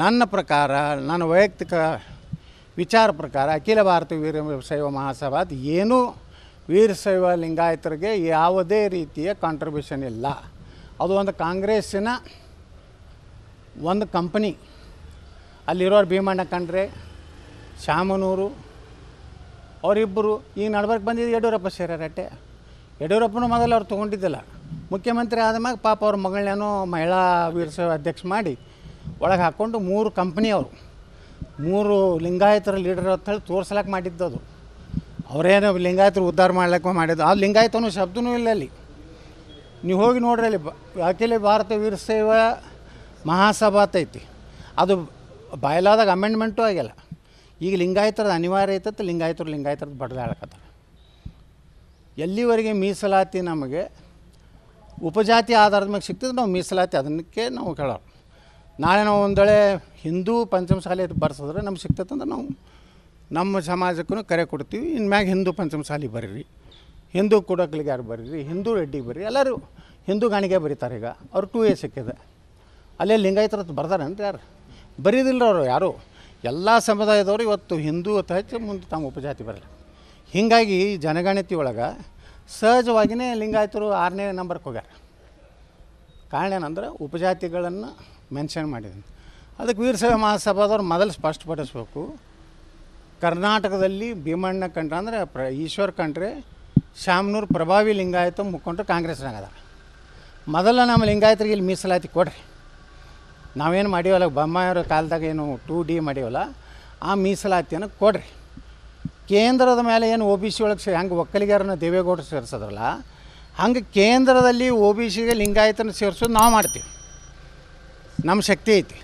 ನನ್ನ ಪ್ರಕಾರ ನನ್ನ ವೈಯಕ್ತಿಕ ವಿಚಾರ ಪ್ರಕಾರ ಅಖಿಲ ಭಾರತ ವೀರ ಶೈವ ಮಹಾಸಭಾದ ಏನೂ ವೀರಶೈವ ಲಿಂಗಾಯತರಿಗೆ ಯಾವುದೇ ರೀತಿಯ ಕಾಂಟ್ರಿಬ್ಯೂಷನ್ ಇಲ್ಲ ಅದು ಒಂದು ಕಾಂಗ್ರೆಸ್ಸಿನ ಒಂದು ಕಂಪನಿ ಅಲ್ಲಿರೋರು ಭೀಮಣ್ಣ ಕಂಡ್ರೆ ಶಾಮನೂರು ಅವರಿಬ್ಬರು ಈಗ ನಡ್ಬರ್ಗೆ ಬಂದಿದ್ದು ಯಡಿಯೂರಪ್ಪ ಸೇರಾರಟ್ಟೆ ಯಡಿಯೂರಪ್ಪನೂ ಮೊದಲು ಅವ್ರು ತೊಗೊಂಡಿದ್ದಿಲ್ಲ ಮುಖ್ಯಮಂತ್ರಿ ಆದ ಮ್ಯಾಗ ಪಾಪ ಅವ್ರ ಮಗಳನ್ನೇನೋ ಮಹಿಳಾ ವೀರಶೈವ ಅಧ್ಯಕ್ಷ ಮಾಡಿ ಒಳಗೆ ಹಾಕ್ಕೊಂಡು ಮೂರು ಕಂಪ್ನಿಯವರು ಮೂರು ಲಿಂಗಾಯತರ ಲೀಡರ್ ಅಂತ ಹೇಳಿ ತೋರ್ಸಲಕ್ಕೆ ಮಾಡಿದ್ದು ಅದು ಅವರೇನು ಲಿಂಗಾಯತರು ಉದ್ಧಾರ ಮಾಡ್ಲಿಕ್ಕೆ ಮಾಡಿದ್ದು ಆ ಲಿಂಗಾಯತ ಶಬ್ದನೂ ಇಲ್ಲ ಅಲ್ಲಿ ನೀವು ಹೋಗಿ ನೋಡ್ರಿ ಅಲ್ಲಿ ಅಖಿಲ ಭಾರತ ವೀರ ಸೇವಾ ಮಹಾಸಭಾ ಐತಿ ಅದು ಬಯಲಾದಾಗ ಅಮೆಂಡ್ಮೆಂಟು ಆಗಿಲ್ಲ ಈಗ ಲಿಂಗಾಯತರದ ಅನಿವಾರ್ಯ ಐತತ್ತು ಲಿಂಗಾಯತರು ಲಿಂಗಾಯತದ್ದು ಬಡ್ದಾಳಕತ್ತಾರ ಎಲ್ಲಿವರೆಗೆ ಮೀಸಲಾತಿ ನಮಗೆ ಉಪಜಾತಿ ಆಧಾರದ ಮೇಲೆ ಸಿಗ್ತದೆ ನಾವು ಮೀಸಲಾತಿ ಅದನ್ನಕ್ಕೆ ನಾವು ಕೇಳೋರು ನಾಳೆ ನಾವು ಒಂದಳೆ ಹಿಂದೂ ಪಂಚಮಸಾಲಿ ಬರ್ಸಿದ್ರೆ ನಮ್ಗೆ ಅಂದ್ರೆ ನಾವು ನಮ್ಮ ಸಮಾಜಕ್ಕೂ ಕರೆ ಕೊಡ್ತೀವಿ ಮ್ಯಾಗ ಹಿಂದೂ ಪಂಚಮಸಾಲಿ ಬರೀರಿ ಹಿಂದೂ ಕುಡಕ್ಲಿಗೆ ಯಾರು ಬರ್ರಿ ಹಿಂದೂ ರೆಡ್ಡಿ ಬರ್ರಿ ಎಲ್ಲರೂ ಹಿಂದೂ ಗಾಣಿಗೆ ಬರೀತಾರೆ ಈಗ ಅವ್ರು ಟೂ ಎ ಸಿಕ್ಕಿದೆ ಅಲ್ಲೇ ಬರ್ತಾರೆ ಅಂದ್ರೆ ಯಾರು ಬರೀದಿಲ್ಲ ಅವರು ಯಾರು ಎಲ್ಲ ಸಮುದಾಯದವರು ಇವತ್ತು ಹಿಂದೂ ಅಥವಾ ಹೆಚ್ಚು ಮುಂದೆ ತಮ್ಮ ಉಪಜಾತಿ ಬರಲ್ಲ ಹೀಗಾಗಿ ಜನಗಣತಿ ಒಳಗೆ ಸಹಜವಾಗಿಯೇ ಲಿಂಗಾಯತರು ಆರನೇ ನಂಬರ್ಗೆ ಹೋಗ್ಯಾರ ಕಾರಣ ಏನಂದ್ರೆ ಉಪಜಾತಿಗಳನ್ನು ಮೆನ್ಷನ್ ಮಾಡಿದ್ದೀನಿ ಅದಕ್ಕೆ ವೀರಶೈವ ಮಹಾಸಭಾದವ್ರು ಮೊದಲು ಸ್ಪಷ್ಟಪಡಿಸ್ಬೇಕು ಕರ್ನಾಟಕದಲ್ಲಿ ಭೀಮಣ್ಣ ಕಂಡ್ರೆ ಅಂದರೆ ಪ್ರ ಈಶ್ವರ್ ಕಂಡ್ರೆ ಶಾಮನೂರು ಪ್ರಭಾವಿ ಲಿಂಗಾಯತ ಮುಖಂಡರು ಕಾಂಗ್ರೆಸ್ನಾಗ ಅದ ಮೊದಲ ನಮ್ಮ ಲಿಂಗಾಯತರಿಗೆ ಇಲ್ಲಿ ಮೀಸಲಾತಿ ಕೊಡ್ರಿ ನಾವೇನು ಮಾಡೀವಲ್ಲ ಬೊಮ್ಮಾಯಿಯವ್ರ ಕಾಲದಾಗ ಏನು ಟೂ ಡಿ ಮಾಡೀವಲ್ಲ ಆ ಮೀಸಲಾತಿಯನ್ನು ಕೊಡ್ರಿ ಕೇಂದ್ರದ ಮೇಲೆ ಏನು ಒ ಬಿ ಸಿ ಒಳಗೆ ಹೆಂಗೆ ಒಕ್ಕಲಿಗರನ್ನ ದೇವೇಗೌಡರು ಸೇರಿಸೋದ್ರಲ್ಲ ಹಂಗೆ ಕೇಂದ್ರದಲ್ಲಿ ಒ ಬಿ ಸಿಗೆ ಲಿಂಗಾಯತನ ಸೇರಿಸೋದು ನಾವು ಮಾಡ್ತೀವಿ ನಮ್ಮ ಶಕ್ತಿ ಐತಿ